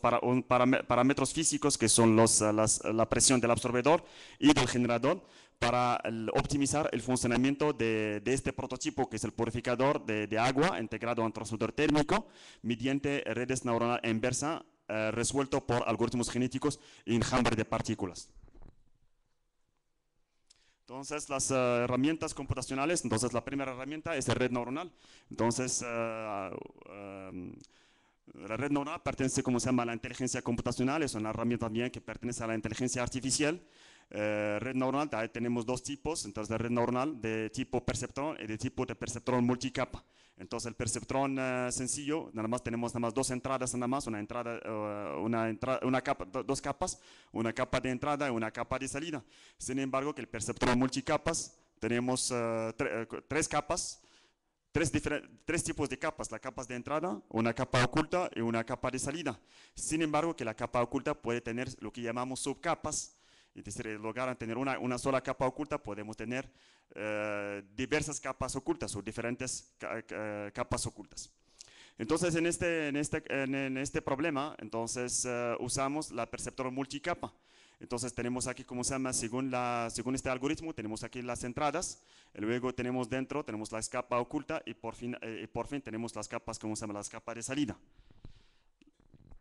para parámetros físicos que son los, ah, ah, la presión del absorbedor y del generador para optimizar el funcionamiento de, de, este prototipo que es el purificador de, de agua integrado en transductor térmico mediante redes neuronales inversa eh, resuelto por algoritmos genéticos y enjambre de partículas. Entonces, las ah, herramientas computacionales, entonces la primera herramienta es la red neuronal. Entonces, la red neuronal pertenece, como se llama, a la inteligencia computacional, es una herramienta también que pertenece a la inteligencia artificial. Eh, red neuronal, ahí tenemos dos tipos, entonces la red neuronal de tipo perceptrón y de tipo de perceptrón multicapa. Entonces el perceptrón eh, sencillo, nada más tenemos nada más dos entradas, nada más, una entrada, eh, una, entrada una capa, dos capas, una capa de entrada y una capa de salida. Sin embargo, que el perceptrón multicapas tenemos tres capas, tres, tipos de capas, la capa de entrada, una capa oculta y una capa de salida. Sin embargo, que la capa oculta puede tener lo que llamamos subcapas, y decir, en lugar tener una, sola capa oculta, podemos tener eh, diversas capas ocultas o diferentes capas ocultas. Entonces, en este, en este, este problema, entonces eh, usamos la perceptor multicapa. Entonces tenemos aquí, como se llama, según, este algoritmo, tenemos aquí las entradas, luego tenemos dentro, tenemos la escapa oculta y por fin, eh, por fin tenemos las capas, como se llama, las capas de salida.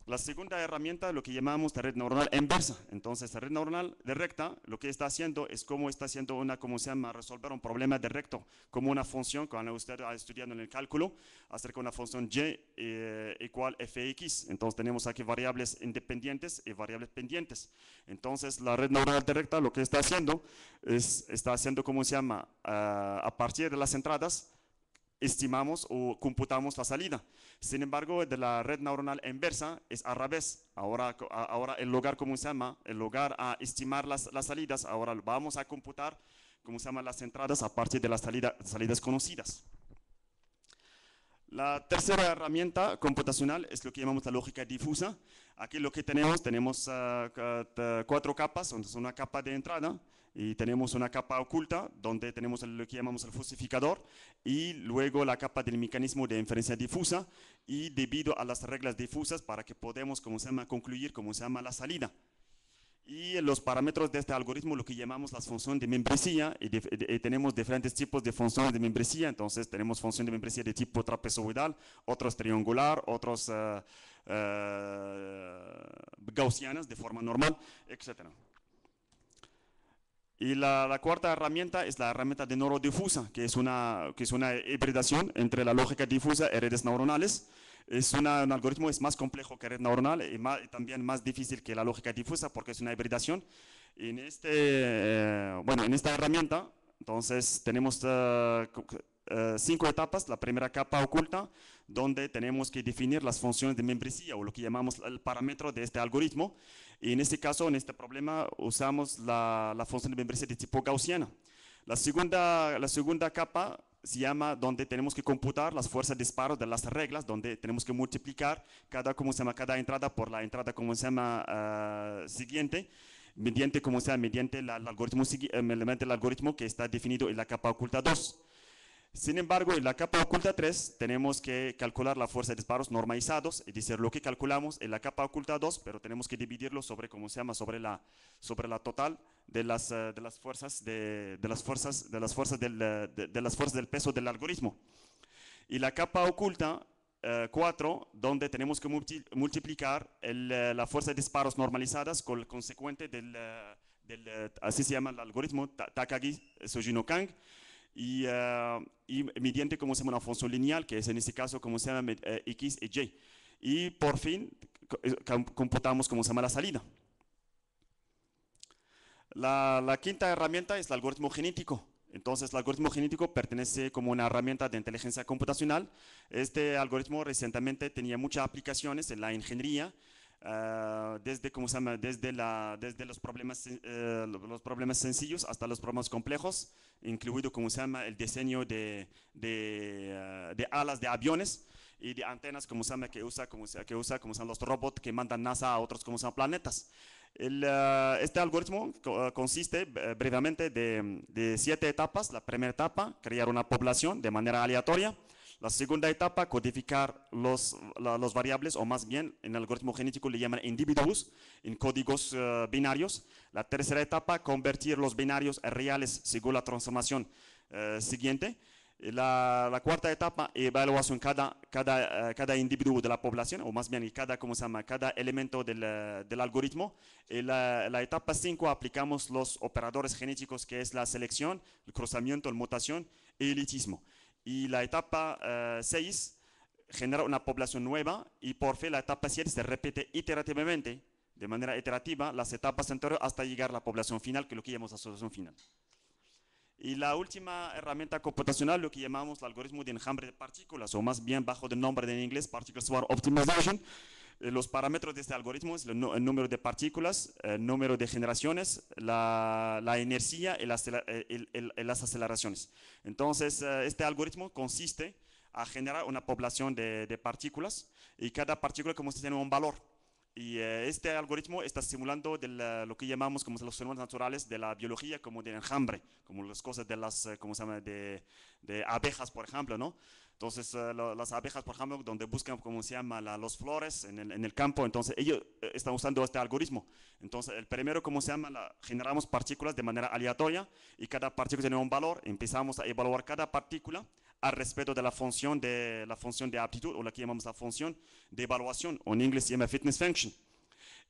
La segunda herramienta, lo que llamamos la red neuronal inversa. Entonces, la red neuronal directa lo que está haciendo es como está haciendo una, como se llama, resolver un problema directo, como una función, que usted ha estudiando en el cálculo, acerca de una función y eh, igual fx. Entonces, tenemos aquí variables independientes y variables pendientes. Entonces, la red neuronal directa lo que está haciendo es, está haciendo, como se llama, ah, a partir de las entradas, estimamos o computamos la salida. Sin embargo, de la red neuronal inversa es a revés. Ahora, ahora el lugar, como se llama? El lugar a estimar las, salidas, ahora vamos a computar, como se llama? Las entradas a partir de las salida, salidas conocidas. La tercera herramienta computacional es lo que llamamos la lógica difusa. Aquí lo que tenemos, tenemos ah, cuatro capas, una capa de entrada, y tenemos una capa oculta donde tenemos lo que llamamos el fusificador y luego la capa del mecanismo de inferencia difusa y debido a las reglas difusas para que podamos como se llama, concluir, como se llama, la salida. Y los parámetros de este algoritmo, lo que llamamos las funciones de membresía, y, eh, tenemos diferentes tipos de funciones de membresía, entonces tenemos funciones de membresía de tipo trapezoidal, otros triangular, otros eh, eh, gaussianas de forma normal, etcétera. Y la, cuarta herramienta es la herramienta de neurodifusa, que es una, que es una hibridación entre la lógica difusa y redes neuronales. Es un algoritmo es más complejo que red neuronal y, también más difícil que la lógica difusa porque es una hibridación. en, este, eh, bueno, en esta herramienta, entonces, tenemos... Eh, eh, cinco etapas. La primera capa oculta, donde tenemos que definir las funciones de membresía o lo que llamamos el parámetro de este algoritmo. Y en este caso, en este problema, usamos la, la función de membresía de tipo gaussiana. La segunda, la segunda capa se llama donde tenemos que computar las fuerzas de disparo de las reglas, donde tenemos que multiplicar cada, como se llama, cada entrada por la entrada como se llama, eh, siguiente, mediante, como sea mediante el, algoritmo, eh, mediante el algoritmo que está definido en la capa oculta 2. Sin embargo, en la capa oculta 3 tenemos que calcular la fuerza de disparos normalizados, es decir, lo que calculamos en la capa oculta 2, pero tenemos que dividirlo sobre, ¿cómo se llama?, sobre la, sobre la total de las, eh, fuerzas, de, las fuerzas, de las fuerzas del, eh, de, las fuerzas del peso del algoritmo. Y la capa oculta 4, eh, donde tenemos que multiplicar la fuerza de disparos normalizadas con el consecuente del, del así se llama el algoritmo takagi sujinokang kang y, ah, mediante como se llama una función lineal, que es en este caso como se llama eh, x eh, y j Y por fin eh, computamos como se llama la salida. la, quinta herramienta es el algoritmo genético. Entonces, el algoritmo genético pertenece como una herramienta de inteligencia computacional. Este algoritmo recientemente tenía muchas aplicaciones en la ingeniería, Ah, desde, se llama? desde, la, desde los, problemas, eh, los problemas sencillos hasta los problemas complejos, incluido ¿cómo se llama? el diseño de, de, ah, alas de aviones y de antenas como se llama? que usa, como que usa como son los robots que mandan NASA a otros planetas. El, ah, este algoritmo consiste eh, brevemente de, de siete etapas. La primera etapa, crear una población de manera aleatoria. La segunda etapa, codificar los, variables, o más bien en el algoritmo genético le llaman individuos, en códigos eh, binarios. La tercera etapa, convertir los binarios en reales según la transformación eh, siguiente. Eh, la, cuarta etapa, evaluación cada, cada, individuo de la población, o más bien cada, se llama? cada elemento del, algoritmo. Y la, etapa cinco, aplicamos los operadores genéticos, que es la selección, el cruzamiento, la mutación y el elitismo y la etapa 6 eh, genera una población nueva y por fin la etapa 7 se repite iterativamente, de manera iterativa, las etapas anteriores hasta llegar a la población final, que es lo que llamamos solución final. Y la última herramienta computacional, lo que llamamos el algoritmo de enjambre de partículas, o más bien bajo el nombre en inglés, Particle Swarm Optimization, eh, los parámetros de este algoritmo es el, número de partículas, el número de generaciones, la, energía y eh, las, aceleraciones. Entonces, eh, este algoritmo consiste a generar una población de, partículas y cada partícula como si tiene un valor. Y este algoritmo está simulando lo que llamamos como los fenómenos naturales de la biología, como del enjambre, como las cosas de las, abejas, por ejemplo, ¿no? Entonces, eh, las abejas, por ejemplo, donde buscan, como se llama, la, los flores en el, campo, entonces ellos eh, están usando este algoritmo. Entonces, el primero, como se llama, la, generamos partículas de manera aleatoria y cada partícula tiene un valor. Empezamos a evaluar cada partícula al respecto de la función de, la función de aptitud, o la que llamamos la función de evaluación, o en inglés se llama fitness function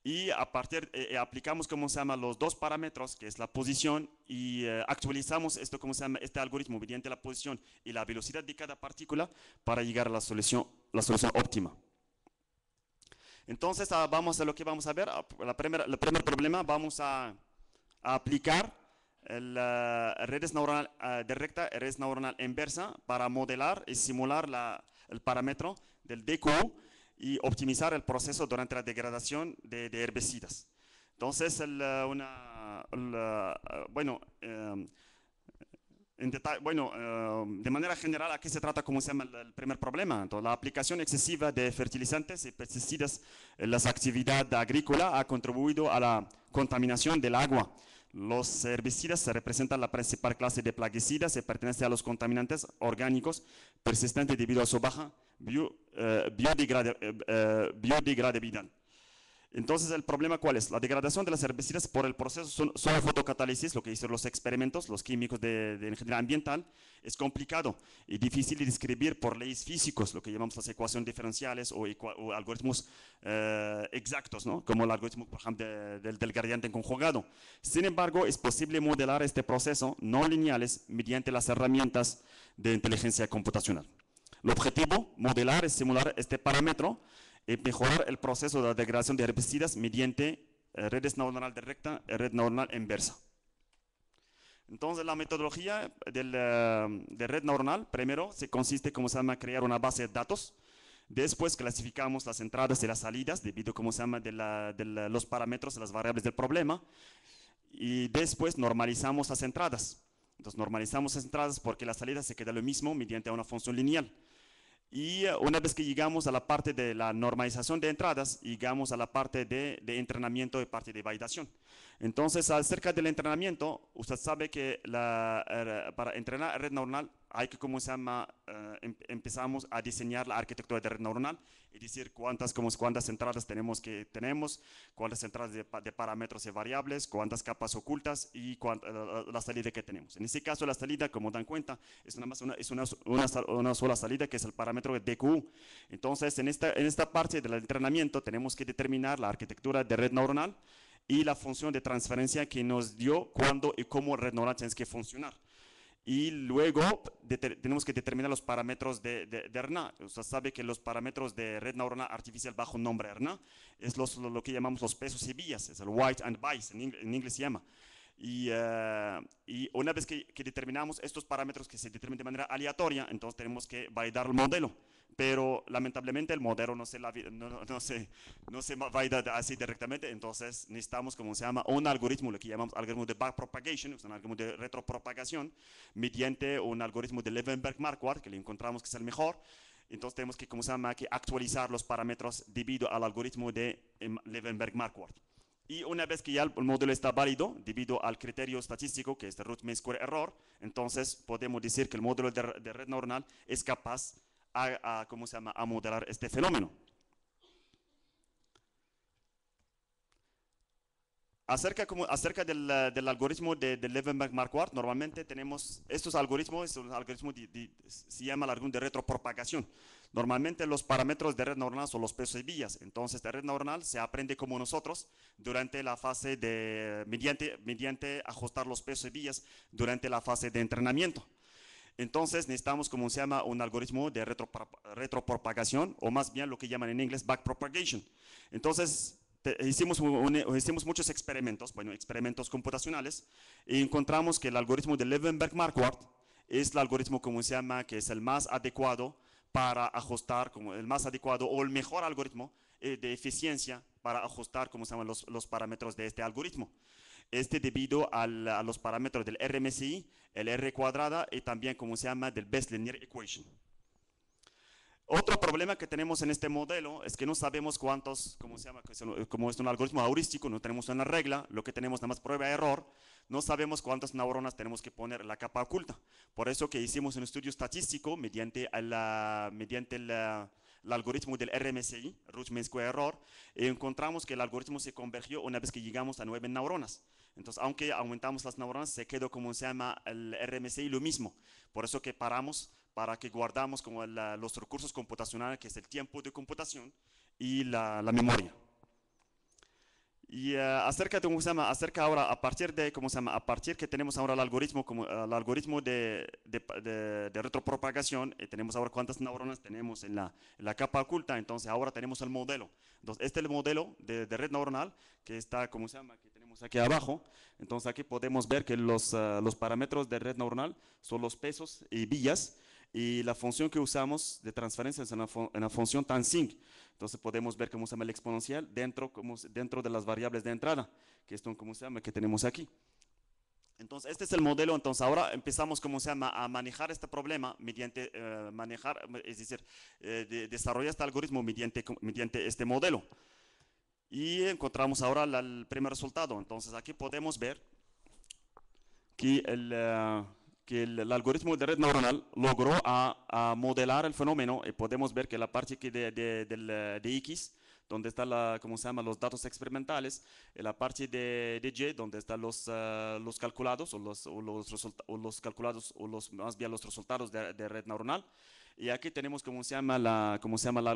y a partir eh, eh, aplicamos cómo se llama los dos parámetros que es la posición y eh, actualizamos esto como se llama este algoritmo mediante la posición y la velocidad de cada partícula para llegar a la solución la solución óptima entonces ah, vamos a lo que vamos a ver ah, la primera el primer problema vamos a, aplicar la redes neuronal uh, directa redes neuronal inversa para modelar y simular la, el parámetro del DQ y optimizar el proceso durante la degradación de, herbicidas. Entonces, bueno, bueno, de manera general, ¿a qué se trata como se llama el, primer problema. Entonces, la aplicación excesiva de fertilizantes y pesticidas en las actividades agrícolas ha contribuido a la contaminación del agua. Los herbicidas representan la principal clase de plaguicidas y pertenecen a los contaminantes orgánicos persistentes debido a su baja bio eh, eh, eh, Entonces, ¿el problema cuál es? La degradación de las herbicidas por el proceso solo fotocatálisis, lo que hicieron los experimentos, los químicos de, ingeniería ambiental, es complicado y difícil de describir por leyes físicos, lo que llamamos las ecuaciones diferenciales o, algoritmos exactos, como el algoritmo, por ejemplo, del gradiente conjugado. Sin embargo, es posible modelar este proceso no lineales mediante las herramientas de inteligencia computacional. El objetivo, modelar y simular este parámetro y eh, mejorar el proceso de degradación de herbicidas mediante eh, redes neuronales directa y eh, red neuronales inversa. Entonces, la metodología del, de red neuronal, primero, se consiste, como se llama, crear una base de datos. Después clasificamos las entradas y las salidas debido, como se llama, de, la, los parámetros, las variables del problema. Y después normalizamos las entradas. Entonces normalizamos las entradas porque la salida se queda lo mismo mediante una función lineal. Y eh, una vez que llegamos a la parte de la normalización de entradas, llegamos a la parte de, entrenamiento y parte de validación. Entonces, acerca del entrenamiento, usted sabe que eh, para entrenar red neuronal hay que, como se llama, eh, em, empezamos a diseñar la arquitectura de red neuronal y decir cuántas, como, cuántas entradas tenemos que tenemos, cuántas entradas de, parámetros y variables, cuántas capas ocultas y la, salida que tenemos. En este caso, la salida, como dan cuenta, es, más una, es sola salida que es el parámetro de DQ. Entonces, en esta, en esta parte del entrenamiento tenemos que determinar la arquitectura de red neuronal y la función de transferencia que nos dio cuándo y cómo red neuronal tiene que funcionar y luego tenemos que determinar los parámetros de, de, de RNA. Usted sabe que los parámetros de red neuronal artificial bajo nombre RNA es lo, que llamamos los pesos y vías, es el white and bias, en, en inglés se llama. Y, eh, y una vez que, que, determinamos estos parámetros que se determinan de manera aleatoria, entonces tenemos que validar el modelo pero lamentablemente el modelo no se, no, se, no va a ir así directamente, entonces necesitamos, como se llama, un algoritmo, lo que llamamos algoritmo de backpropagation, un algoritmo de retropropagación, mediante un algoritmo de Levenberg-Marquardt, que le encontramos que es el mejor, entonces tenemos que, como se llama, que actualizar los parámetros debido al algoritmo de em, Levenberg-Marquardt. Y una vez que ya el modelo está válido, debido al criterio estadístico, que es el root mean square error, entonces podemos decir que el modelo de, red neuronal es capaz a, a, ¿cómo se llama? a moderar este fenómeno. Acerca, acerca eh, del, algoritmo de, de Levenberg-Marquardt, normalmente tenemos estos algoritmos, es un de, se llama el algoritmo de retropropagación. Normalmente los parámetros de red neuronal son los pesos y vías. Entonces, la red neuronal se aprende como nosotros durante la fase de, mediante, mediante ajustar los pesos y vías durante la fase de entrenamiento. Entonces necesitamos, como se llama, un algoritmo de retropropagación, o más bien lo que llaman en inglés backpropagation. Entonces hicimos, muchos experimentos, bueno, experimentos computacionales, y encontramos que el algoritmo de Levenberg-Marquardt es el algoritmo, como se llama, que es el más adecuado para ajustar, como el más adecuado o el mejor algoritmo eh, de eficiencia para ajustar, como se llaman, los, parámetros de este algoritmo. Este debido a los parámetros del RMSI, el R cuadrada y también, como se llama, del Best Linear Equation. Otro problema que tenemos en este modelo es que no sabemos cuántos, como, se llama, como es un algoritmo heurístico, no tenemos una regla, lo que tenemos nada más prueba-error, no sabemos cuántas neuronas tenemos que poner en la capa oculta. Por eso que hicimos un estudio estadístico mediante, la, mediante la, el algoritmo del RMSI, Root Mean Square Error, encontramos que el algoritmo se convergió una vez que llegamos a nueve neuronas. Entonces, aunque aumentamos las neuronas, se quedó como se llama el RMSI lo mismo. Por eso que paramos para que guardamos como los recursos computacionales, que es el tiempo de computación y la, la memoria. Y eh, acerca de cómo se llama, acerca ahora, a partir de cómo se llama, a partir que tenemos ahora el algoritmo, como, el algoritmo de, retropropagación, y eh, tenemos ahora cuántas neuronas tenemos en la, capa oculta, entonces ahora tenemos el modelo. Entonces, este es el modelo de, red neuronal que está, como se llama, que tenemos aquí abajo. Entonces, aquí podemos ver que los, eh, parámetros de red neuronal son los pesos y villas, y la función que usamos de transferencia es la función tan entonces podemos ver cómo se llama el exponencial dentro, como, dentro de las variables de entrada, que es como se llama, que tenemos aquí. Entonces, este es el modelo. Entonces, ahora empezamos, como se llama, a manejar este problema mediante eh, manejar, es decir, eh, desarrollar este algoritmo mediante, mediante este modelo. Y encontramos ahora el primer resultado. Entonces, aquí podemos ver que el... Eh, que el, algoritmo de red neuronal logró a, modelar el fenómeno y eh, podemos ver que la parte que de, eh, X, donde están se los datos experimentales, y eh, la parte de, Y, donde están los, los calculados, o los, los, calculados, o los, más bien los resultados de, red neuronal. Y aquí tenemos, ¿cómo se llama? La, ¿cómo se llama? La,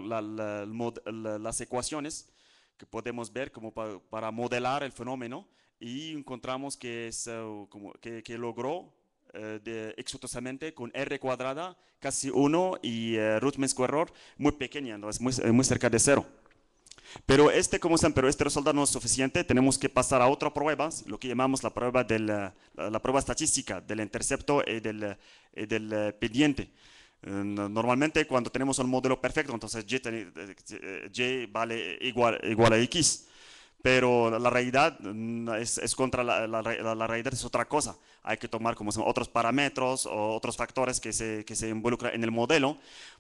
las ecuaciones que podemos ver como para, modelar el fenómeno y encontramos que, es, como, que, que logró eh, de, exitosamente con R cuadrada, casi 1 y eh, root mean square error muy pequeña, ¿no? es muy, eh, muy cerca de 0. Pero este, como pero este resultado no es suficiente, tenemos que pasar a otra prueba, lo que llamamos la prueba, del, la, prueba estadística del intercepto y del, del pendiente. Normalmente cuando tenemos un modelo perfecto, entonces j vale igual, igual a x, pero la realidad mm, es, es contra la, la realidad es otra cosa hay que tomar como otros parámetros o otros factores que se, que se involucran en el modelo,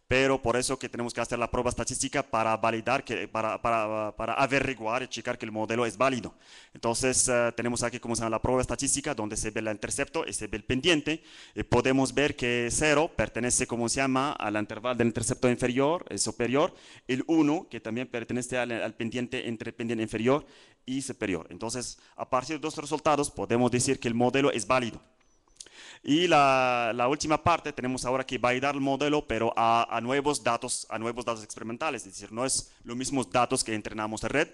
pero por eso que tenemos que hacer la prueba estadística para validar, que, para, para, para averiguar y checar que el modelo es válido. Entonces eh, tenemos aquí como llama la prueba estadística donde se ve el intercepto y se ve el pendiente podemos ver que 0 pertenece como se llama al intervalo del intercepto inferior, el eh, superior, el 1 que también pertenece al, al pendiente entre pendiente inferior y superior. Entonces, a partir de estos resultados podemos decir que el modelo es válido. Y la, última parte tenemos ahora que validar el modelo, pero a, nuevos datos, a nuevos datos experimentales. Es decir, no es los mismos datos que entrenamos en red,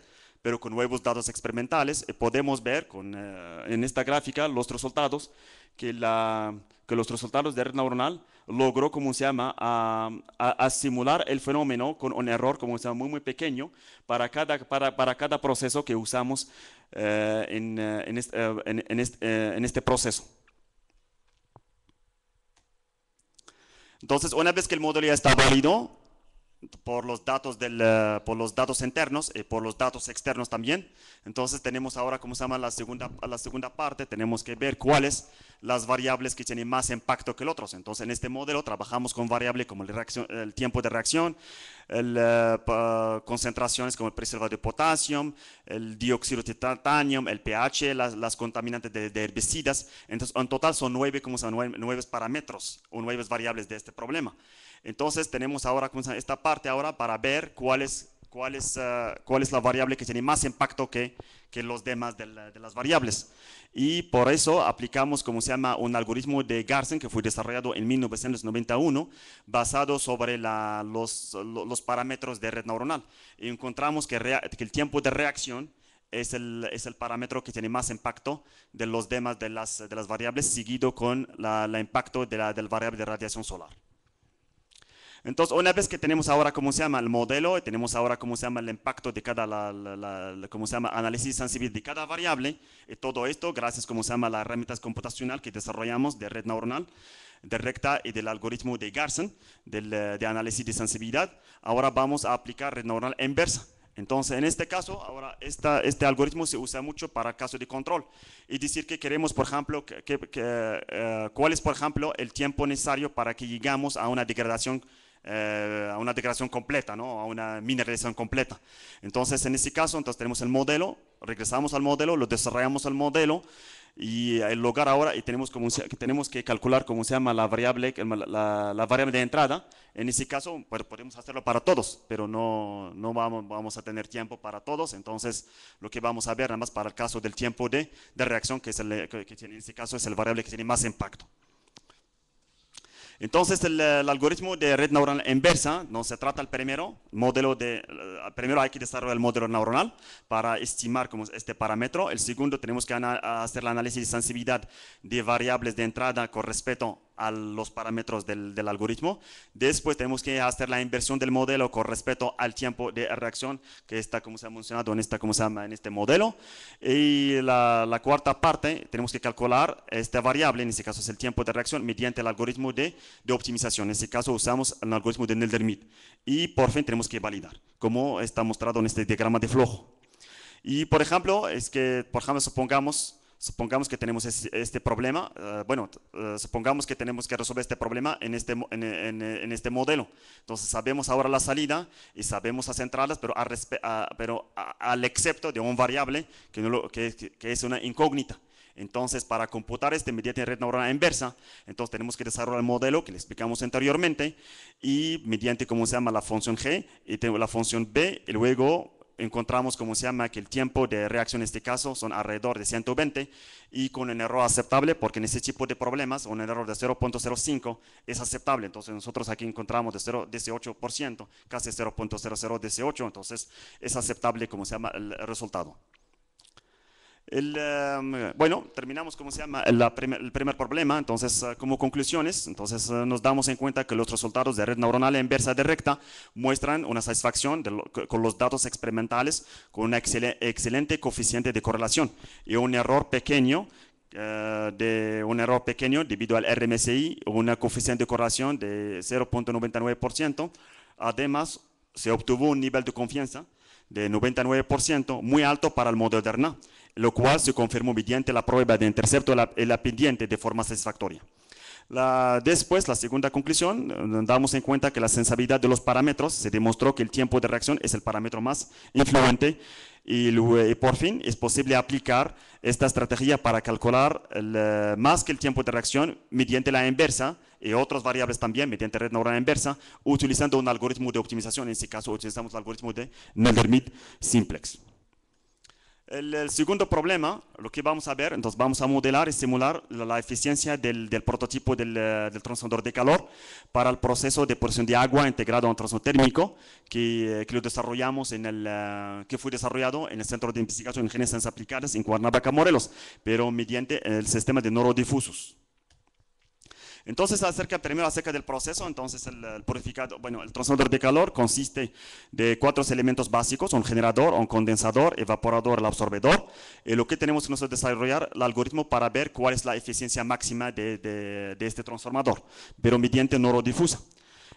pero con nuevos datos experimentales eh, podemos ver con, eh, en esta gráfica los resultados, que, la, que los resultados de red neuronal logró, como se llama?, a, simular el fenómeno con un error, como se llama, muy, muy pequeño para cada, para, para cada proceso que usamos eh, eh, eh, en, en, este, en, este, en este proceso. Entonces, una vez que el modelo ya está válido, por los datos del, por los datos internos y por los datos externos también. Entonces tenemos ahora, como se llama, la segunda, la segunda parte, tenemos que ver cuáles las variables que tienen más impacto que otros. Entonces, en este modelo trabajamos con variables como el, tiempo de reacción, eh, concentraciones como el preservado de potasio, el dióxido de titanio, el pH, las, contaminantes de, herbicidas. Entonces, en total son nueve, como son nueve, parámetros o nueve variables de este problema. Entonces, tenemos ahora esta parte ahora para ver cuáles cuál es, eh, cuál es la variable que tiene más impacto que, que los demás de, las variables. Y por eso aplicamos, como se llama, un algoritmo de Garsen que fue desarrollado en 1991, basado sobre los, los, parámetros de red neuronal. Y encontramos que, el tiempo de reacción es el, es el, parámetro que tiene más impacto de los demás de las, de las variables, seguido con el impacto de la, del variable de radiación solar. Entonces, una vez que tenemos ahora cómo se llama el modelo, y tenemos ahora cómo se llama el impacto de cada, la, cómo se llama, análisis sensibilidad de cada variable, y todo esto gracias, como se llama, las herramientas computacional que desarrollamos de red neuronal, de recta y del algoritmo de Garson, del, eh, de análisis de sensibilidad, ahora vamos a aplicar red neuronal inversa. Entonces, en este caso, ahora esta, este algoritmo se usa mucho para caso de control. Y decir que queremos, por ejemplo, eh, cuál es, por ejemplo, el tiempo necesario para que llegamos a una degradación eh, a una degradación completa, ¿no? a una mineralización completa. Entonces, en este caso, entonces tenemos el modelo, regresamos al modelo, lo desarrollamos al modelo y el lugar ahora, y tenemos, como, tenemos que calcular cómo se llama la variable, la, variable de entrada. En ese caso, pues, podemos hacerlo para todos, pero no, no vamos, vamos, a tener tiempo para todos. Entonces, lo que vamos a ver, nada más para el caso del tiempo de, de reacción, que, es que en este caso es el variable que tiene más impacto. Entonces eh, el, algoritmo de red neuronal inversa, donde se trata el primero, modelo de, eh, primero hay que desarrollar el modelo neuronal para estimar como este parámetro. El segundo tenemos que hacer el análisis de sensibilidad de variables de entrada con respecto a los parámetros del, algoritmo. Después tenemos que hacer la inversión del modelo con respecto al tiempo de reacción que está, como se ha mencionado, en, esta, como se llama, en este modelo. Y la, cuarta parte, tenemos que calcular esta variable, en este caso es el tiempo de reacción, mediante el algoritmo de, optimización. En este caso usamos el algoritmo de Nelder-Mead. Y por fin tenemos que validar, como está mostrado en este diagrama de flujo Y por ejemplo, es que, por ejemplo, supongamos Supongamos que tenemos este problema, eh, bueno, eh, supongamos que tenemos que resolver este problema en este, en, este modelo. Entonces sabemos ahora la salida y sabemos las entradas, pero, al, pero al excepto de una variable que, que, es una incógnita. Entonces, para computar este mediante red neuronal inversa, entonces tenemos que desarrollar el modelo que le explicamos anteriormente y mediante, ¿cómo se llama? La función G y tengo la función B y luego encontramos, como se llama, que el tiempo de reacción en este caso son alrededor de 120 y con un error aceptable, porque en ese tipo de problemas un error de 0.05 es aceptable. Entonces nosotros aquí encontramos de 0.18%, casi 0.0018, entonces es aceptable, como se llama, el resultado. Eh, bueno, terminamos, ¿cómo se llama? el primer problema, entonces, eh, como conclusiones, entonces eh, nos damos en cuenta que los resultados de red neuronal inversa de recta muestran una satisfacción con los datos experimentales con un excelente coeficiente de correlación y un error pequeño de un error pequeño debido al RMSI, una coeficiente de correlación de 0.99%. Además, se obtuvo un nivel de confianza de 99%, muy alto para el modelo de RNA lo cual se confirmó mediante la prueba de intercepto en la pendiente de forma satisfactoria. después, la segunda conclusión, eh, damos en cuenta que la sensibilidad de los parámetros, se demostró que el tiempo de reacción es el parámetro más influente y, eh, por fin es posible aplicar esta estrategia para calcular eh, más que el tiempo de reacción mediante la inversa y otras variables también mediante red neuronal inversa, utilizando un algoritmo de optimización, en este caso utilizamos el algoritmo de nelder-mead simplex. El, segundo problema, lo que vamos a ver, entonces vamos a modelar y simular la, eficiencia del, del prototipo del, eh, del, de calor para el proceso de porción de agua integrado a un transo térmico que, eh, que, lo desarrollamos en el, eh, que fue desarrollado en el Centro de Investigación en Ciencias Aplicadas en Cuernavaca, Morelos, pero mediante el sistema de neurodifusos. Entonces, acerca, primero acerca del proceso, entonces el, el, bueno, el transformador de calor consiste de cuatro elementos básicos, un generador, un condensador, evaporador, el absorbedor. Y eh, lo que tenemos que nosotros desarrollar el algoritmo para ver cuál es la eficiencia máxima de, este transformador, pero mediante neurodifusa.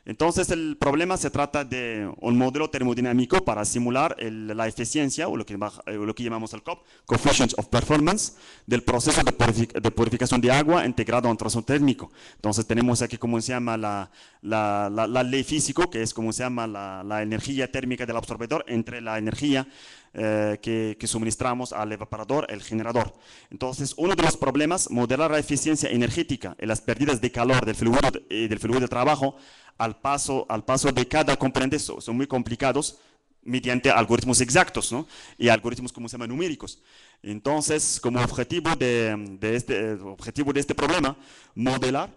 Entonces el problema se trata de un modelo termodinámico para simular la eficiencia o lo que, eh, lo que llamamos el COP, Coefficient of Performance, del proceso de, purificación de agua integrado a un trazo térmico. Entonces tenemos aquí como se llama la, ley físico, que es como se llama la, energía térmica del absorbedor entre la energía eh, que, suministramos al evaporador, el generador. Entonces, uno de los problemas, modelar la eficiencia energética y las pérdidas de calor del fluido y eh, del flujo de trabajo al paso, al paso de cada componente son muy complicados mediante algoritmos exactos y algoritmos como se llama numéricos. Entonces, como objetivo de, este, objetivo de este problema, modelar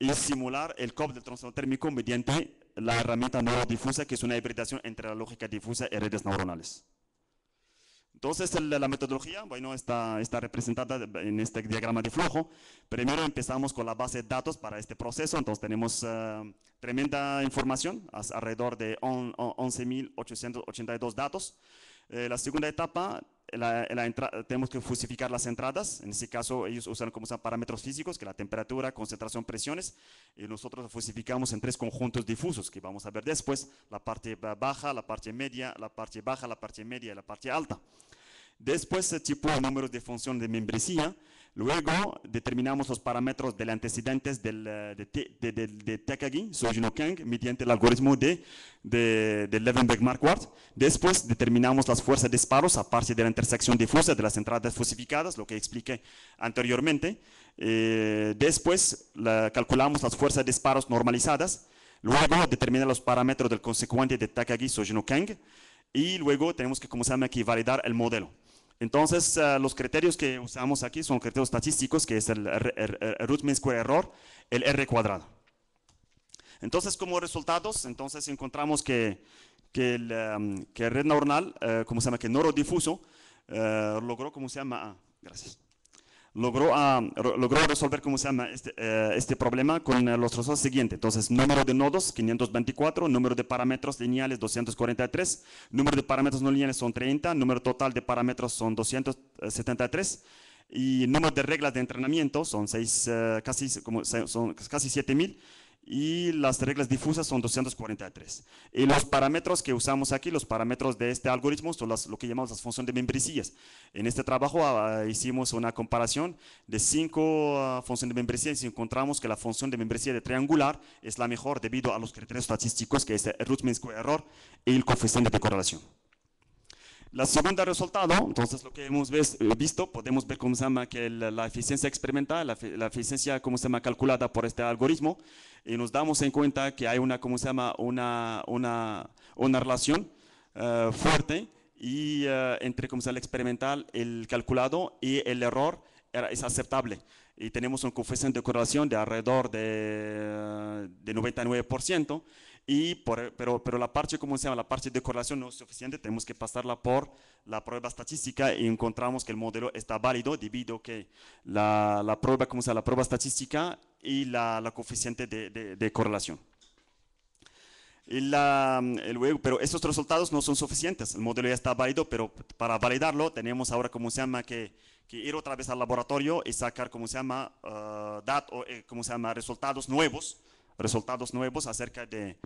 y simular el COP del transformador térmico mediante la herramienta neurodifusa, que es una hibridación entre la lógica difusa y redes neuronales. Entonces, la metodología, bueno, está, está representada en este diagrama de flujo. Primero empezamos con la base de datos para este proceso, entonces tenemos eh, tremenda información, alrededor de 11.882 datos. Eh, la segunda etapa, la, tenemos que fusificar las entradas, en este caso ellos usan como son parámetros físicos, que la temperatura, concentración, presiones, y nosotros fusificamos en tres conjuntos difusos, que vamos a ver después, la parte baja, la parte media, la parte baja, la parte media y la parte alta. Después se tipo el número de función de membresía. Luego determinamos los parámetros del antecedentes eh, de, de, de, de Takagi, Sojino Kang, mediante el algoritmo de, Levenberg-Marquardt. Después determinamos las fuerzas de disparos a partir de la intersección difusa de las entradas fosificadas, lo que expliqué anteriormente. Eh, después calculamos las fuerzas de disparos normalizadas. Luego determinamos los parámetros del consecuente de Takagi, Sojino Kang. Y luego tenemos que, como se llama aquí, validar el modelo. Entonces, eh, los criterios que usamos aquí son criterios estadísticos, que es el, root mean square error, el R cuadrado. Entonces, como resultados, entonces encontramos que, que el, um, red neuronal, eh, como se llama, que neurodifuso, uh, logró, como se llama, ah, gracias, logró, ah, logró resolver, ¿cómo se llama?, este, eh, este problema con eh, los resultados siguientes. Entonces, número de nodos, 524, número de parámetros lineales, 243, número de parámetros no lineales son 30, número total de parámetros son 273, y número de reglas de entrenamiento son, seis, eh, casi, como, son casi 7000, y las reglas difusas son 243. Y los parámetros que usamos aquí, los parámetros de este algoritmo, son las, lo que llamamos las funciones de membresías. En este trabajo ah, hicimos una comparación de cinco ah, funciones de membresías y encontramos que la función de membresía de triangular es la mejor debido a los criterios estadísticos que es el root mean square error y el coeficiente de correlación. La segunda resultado, entonces lo que hemos eh, visto, podemos ver cómo se llama que la eficiencia experimental, la, eficiencia cómo se llama calculada por este algoritmo, y nos damos en cuenta que hay una, cómo se llama, una, una, una relación eh, fuerte y eh, entre como se llama, el experimental, el calculado y el error es aceptable. Y tenemos un coeficiente de correlación de alrededor de, de 99%. Y pero, pero la parte, como se llama? La parte de correlación no es suficiente, tenemos que pasarla por la prueba estadística y encontramos que el modelo está válido debido a que la, la prueba, ¿cómo se llama? La prueba estadística y la, la coeficiente de, de, correlación. Y luego, pero estos resultados no son suficientes. El modelo ya está válido, pero para validarlo tenemos ahora, cómo se llama?, que, que, ir otra vez al laboratorio y sacar, cómo se llama?, ah, eh, ¿cómo se llama?, resultados nuevos resultados nuevos acerca de,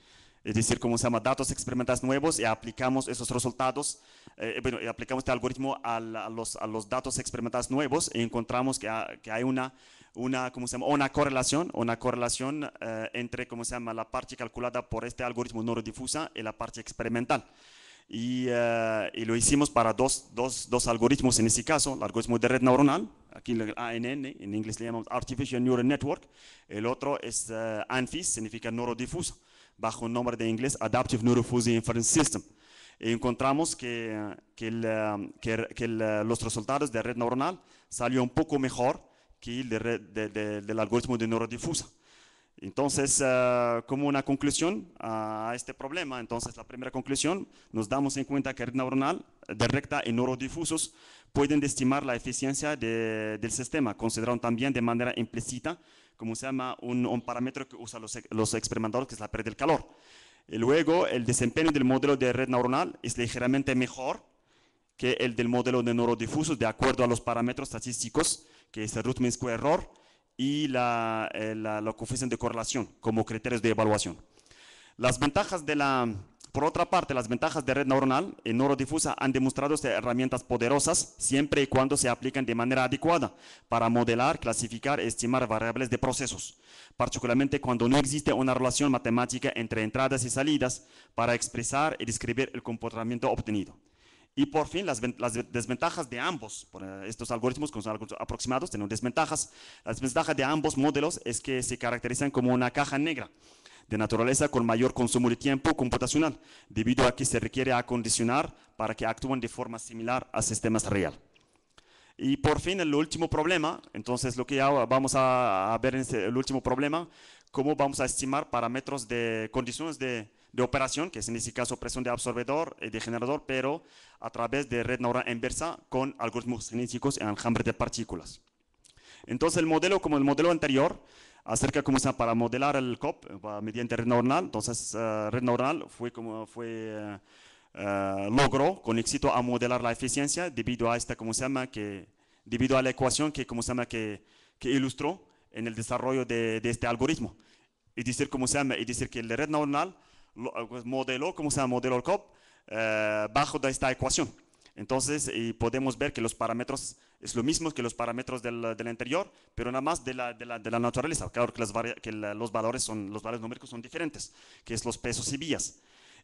es decir, cómo se llama, datos experimentales nuevos y aplicamos esos resultados, eh, bueno, y aplicamos este algoritmo a, los, a, los, datos experimentales nuevos y encontramos que, que hay una, una, ¿cómo se llama? una correlación, una correlación eh, entre, ¿cómo se llama?, la parte calculada por este algoritmo neurodifusa y la parte experimental. Eh, y, lo hicimos para dos, dos, dos, algoritmos en este caso, el algoritmo de red neuronal, aquí el ANN, en inglés le llamamos Artificial Neural Network, el otro es eh, ANFIS, significa neurodifuso, bajo el nombre de inglés Adaptive Neurofusion Inference System. Y encontramos que, que, el, eh, que, el, los resultados de red neuronal salió un poco mejor que el del algoritmo de neurodifusa. Entonces, eh, como una conclusión a este problema, entonces la primera conclusión, nos damos en cuenta que red neuronal de recta y neurodifusos pueden estimar la eficiencia del sistema, considerando también de manera implícita, como se llama, un, parámetro que usan los, los, experimentadores, que es la pérdida del calor. Y luego, el desempeño del modelo de red neuronal es ligeramente mejor que el del modelo de neurodifusos, de acuerdo a los parámetros estadísticos, que es el root mean square error, y la, eh, que de correlación como criterios de evaluación. Las ventajas de la, por otra parte, las ventajas de red neuronal y neurodifusa han demostrado ser herramientas poderosas siempre y cuando se aplican de manera adecuada para modelar, clasificar y estimar variables de procesos, particularmente cuando no existe una relación matemática entre entradas y salidas para expresar y describir el comportamiento obtenido. Y por fin, las, desventajas de ambos, eh, estos algoritmos que son aproximados tienen desventajas. Las desventajas de ambos modelos es que se caracterizan como una caja negra de naturaleza con mayor consumo de tiempo computacional, debido a que se requiere acondicionar para que actúen de forma similar a sistemas real. Y por fin, el último problema, entonces lo que ya vamos a, ver en este, el último problema, cómo vamos a estimar parámetros de condiciones de, de operación, que es en este caso presión de absorbedor y eh, de generador, pero a través de red neuronal inversa con algoritmos genéticos en enjambre de partículas. Entonces, el modelo, como el modelo anterior, acerca cómo se para modelar el COP eh, mediante red neuronal. Entonces, eh, red neuronal fue como fue logró con éxito a modelar la eficiencia debido a esta, como se llama, que debido a la ecuación que como se llama que, que ilustró en el desarrollo de, este algoritmo. Y decir, cómo se llama, y decir que la red neuronal pues, modeló, como se llama? el COP, eh, bajo esta ecuación. Entonces, podemos ver que los parámetros es lo mismo que los parámetros del, del interior, pero nada más de la, de la, de la naturaleza. Claro que, que los, valores son, los valores numéricos son diferentes, que es los pesos y vías.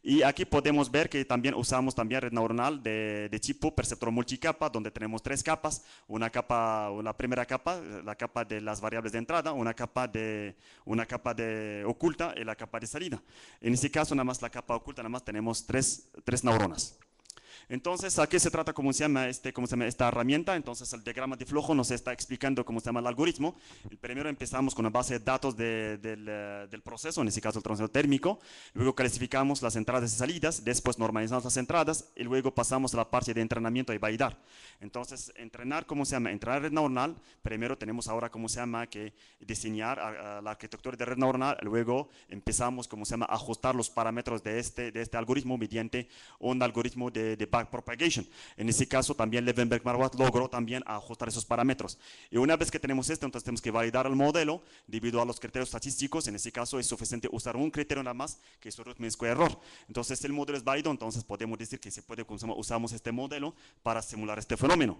Y aquí podemos ver que también usamos también red neuronal de, de tipo perceptor multicapa, donde tenemos tres capas, una capa, la primera capa, la capa de las variables de entrada, una capa de, una capa de oculta y la capa de salida. En este caso, nada más la capa oculta, nada más tenemos tres, tres neuronas. Entonces, ¿a qué se trata cómo se llama, este, cómo se llama esta herramienta? Entonces, el diagrama de flujo nos está explicando cómo se llama el algoritmo. El primero empezamos con la base de datos eh, del, proceso, en este caso el tránsito térmico. Luego clasificamos las entradas y salidas, después normalizamos las entradas y luego pasamos a la parte de entrenamiento y validar. Entonces, entrenar, ¿cómo se llama? Entrenar red neuronal. Primero tenemos ahora, ¿cómo se llama? Que diseñar la arquitectura de red neuronal. Luego empezamos, ¿cómo se llama? Ajustar los parámetros de este, de este algoritmo mediante un algoritmo de, de backpropagation. En ese caso también Levenberg-Marwat logró también ajustar esos parámetros. Y una vez que tenemos esto, entonces tenemos que validar el modelo debido a los criterios estadísticos. En ese caso es suficiente usar un criterio nada más que es root mean error. Entonces el modelo es válido, entonces podemos decir que se puede usamos este modelo para simular este fenómeno.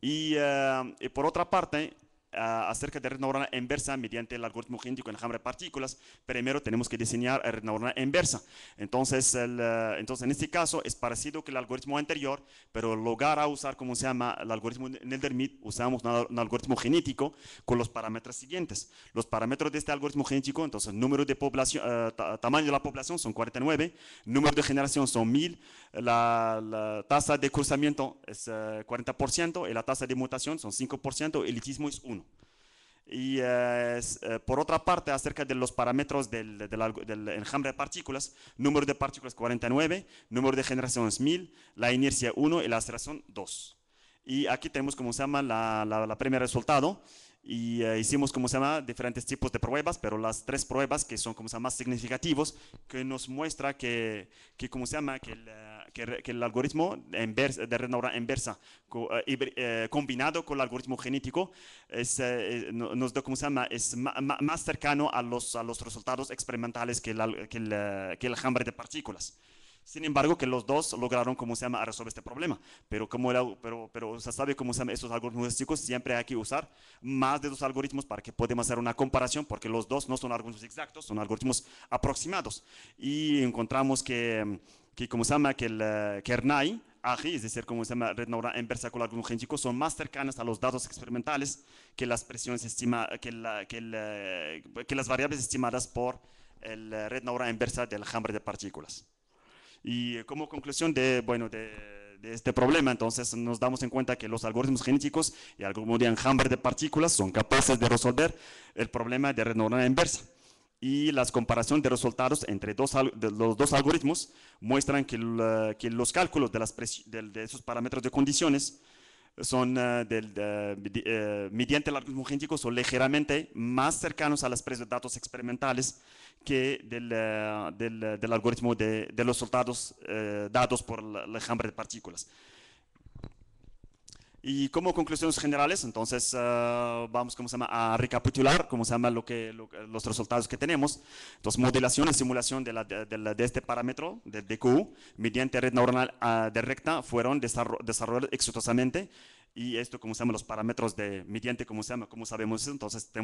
Y, eh, y por otra parte, eh, acerca de red neuronal inversa mediante el algoritmo genético en enjambre de partículas, primero tenemos que diseñar red inversa. Entonces, eh, entonces, en este caso es parecido que el algoritmo anterior, pero en lugar a usar, como se llama, el algoritmo Neldermit, usamos un algoritmo genético con los parámetros siguientes. Los parámetros de este algoritmo genético, entonces, número de población, eh, tamaño de la población son 49, número de generación son 1000, la, tasa de cruzamiento es 40% y la tasa de mutación son 5%, elitismo es 1. Y eh, eh, por otra parte, acerca de los parámetros del, del, enjambre de partículas, número de partículas 49, número de generaciones 1000, la inercia 1 y la aceleración 2. Y aquí tenemos, como se llama, la, la, resultado. Y eh, hicimos, como se llama, diferentes tipos de pruebas, pero las tres pruebas que son, como se llama, significativos, que nos muestra que, que como se llama, que que, el algoritmo de renovación inversa eh, eh, combinado con el algoritmo genético es, eh, nos da, se llama, es más cercano a los, a los resultados experimentales que el, que de partículas. Sin embargo, que los dos lograron, como se llama, resolver este problema. Pero como pero, pero se sabe cómo se llama, estos algoritmos siempre hay que usar más de dos algoritmos para que podamos hacer una comparación, porque los dos no son algoritmos exactos, son algoritmos aproximados. Y encontramos que que como se llama que el Kernai, AGI, es decir, como se llama red neuronal inversa con algoritmo genético, son más cercanas a los datos experimentales que las presiones estima, que, la, que, las variables estimadas por el eh, red neuronal inversa del hambre de partículas. Y eh, como conclusión de, bueno, de, este problema, entonces nos damos en cuenta que los algoritmos genéticos y algoritmos de enjambre de partículas son capaces de resolver el problema de red neuronal inversa y las comparación de resultados entre los dos algoritmos muestran que, los cálculos de, esos parámetros de condiciones son eh, eh, mediante el algoritmo genético son ligeramente más cercanos a las de datos experimentales que del, eh, del, algoritmo de, los resultados dados por la, ejemplo de partículas. Y como conclusiones generales, entonces eh, vamos se llama? a recapitular ¿cómo se llama? los resultados que tenemos. Entonces, modelación y simulación de, de, este parámetro de DQ mediante red neuronal directa, ah, de recta fueron desarrollados exitosamente. Y esto, como se llama, los parámetros de mediante, como se llama, como sabemos, entonces tenemos